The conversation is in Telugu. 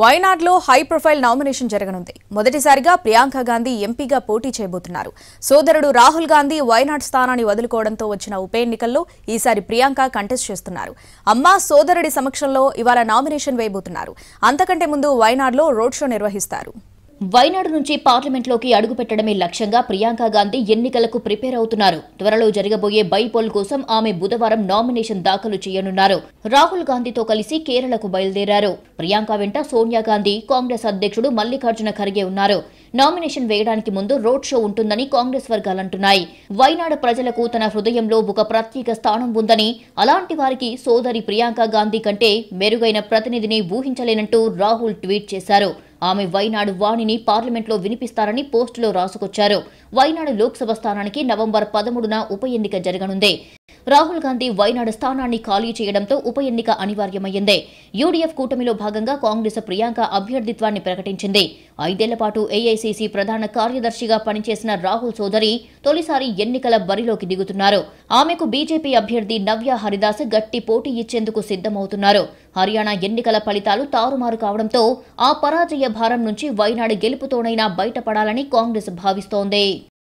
వైనాడ్లో హై ప్రొఫైల్ నామినేషన్ జరగనుంది మొదటిసారిగా ప్రియాంక గాంధీ ఎంపీగా పోటీ చేయబోతున్నారు సోదరుడు రాహుల్ గాంధీ వైనాడ్ స్థానాన్ని వదులుకోవడంతో వచ్చిన ఉప ఎన్నికల్లో ఈసారి ప్రియాంక కంటెస్ట్ చేస్తున్నారు అమ్మ సోదరుడి సమక్షంలో ఇవాళ నామినేషన్ వేయబోతున్నారు అంతకంటే ముందు వైనాడ్లో రోడ్ షో నిర్వహిస్తారు వైనాడు నుంచి పార్లమెంట్లోకి అడుగుపెట్టడమే లక్ష్యంగా ప్రియాంక గాంధీ ఎన్నికలకు ప్రిపేర్ అవుతున్నారు త్వరలో జరగబోయే బైపోల్ కోసం ఆమె బుధవారం నామినేషన్ దాఖలు చేయనున్నారు రాహుల్ గాంధీతో కలిసి కేరళకు బయలుదేరారు ప్రియాంక వెంట సోనియా గాంధీ కాంగ్రెస్ అధ్యక్షుడు మల్లికార్జున ఖర్గే ఉన్నారు నామినేషన్ వేయడానికి ముందు రోడ్ షో ఉంటుందని కాంగ్రెస్ వర్గాలంటున్నాయి వైనాడు ప్రజలకు తన హృదయంలో ఒక ప్రత్యేక స్థానం ఉందని అలాంటి వారికి సోదరి ప్రియాంక గాంధీ కంటే మెరుగైన ప్రతినిధిని ఊహించలేనంటూ రాహుల్ ట్వీట్ చేశారు ఆమె వైనాడు వాణిని పార్లమెంట్లో వినిపిస్తారని పోస్టులో రాసుకొచ్చారు వైనాడు లోక్సభ స్థానానికి నవంబర్ పదమూడున ఉప ఎన్నిక జరగనుంది రాహుల్ గాంధీ వైనాడు స్థానాన్ని ఖాళీ చేయడంతో ఉప ఎన్నిక అనివార్యమైంది యూడీఎఫ్ కూటమిలో భాగంగా కాంగ్రెస్ ప్రియాంక అభ్యర్థిత్వాన్ని ప్రకటించింది ఐదేళ్ల పాటు ఏఐసీసీ ప్రధాన కార్యదర్శిగా పనిచేసిన రాహుల్ సోదరి తొలిసారి ఎన్నికల బరిలోకి దిగుతున్నారు ఆమెకు బీజేపీ అభ్యర్థి నవ్య హరిదాస్ గట్టి పోటీ ఇచ్చేందుకు సిద్ధమవుతున్నారు హర్యానా ఎన్నికల ఫలితాలు తారుమారు కావడంతో ఆ పరాజయ భారం నుంచి వైనాడు గెలుపుతోనైనా బయటపడాలని కాంగ్రెస్ భావిస్తోంది